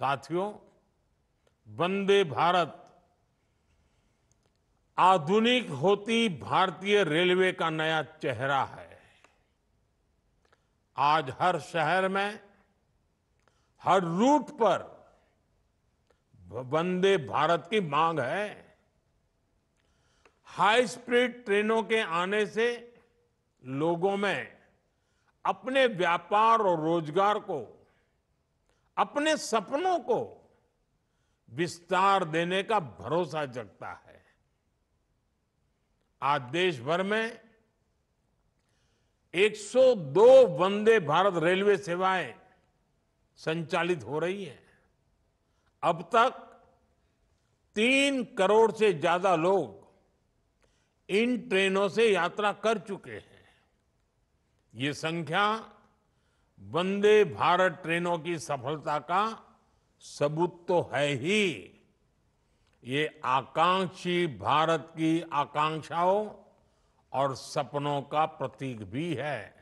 साथियों वंदे भारत आधुनिक होती भारतीय रेलवे का नया चेहरा है आज हर शहर में हर रूट पर वंदे भारत की मांग है हाई स्पीड ट्रेनों के आने से लोगों में अपने व्यापार और रोजगार को अपने सपनों को विस्तार देने का भरोसा जगता है आज देश भर में 102 वंदे भारत रेलवे सेवाएं संचालित हो रही हैं। अब तक तीन करोड़ से ज्यादा लोग इन ट्रेनों से यात्रा कर चुके हैं ये संख्या वंदे भारत ट्रेनों की सफलता का सबूत तो है ही ये आकांक्षी भारत की आकांक्षाओं और सपनों का प्रतीक भी है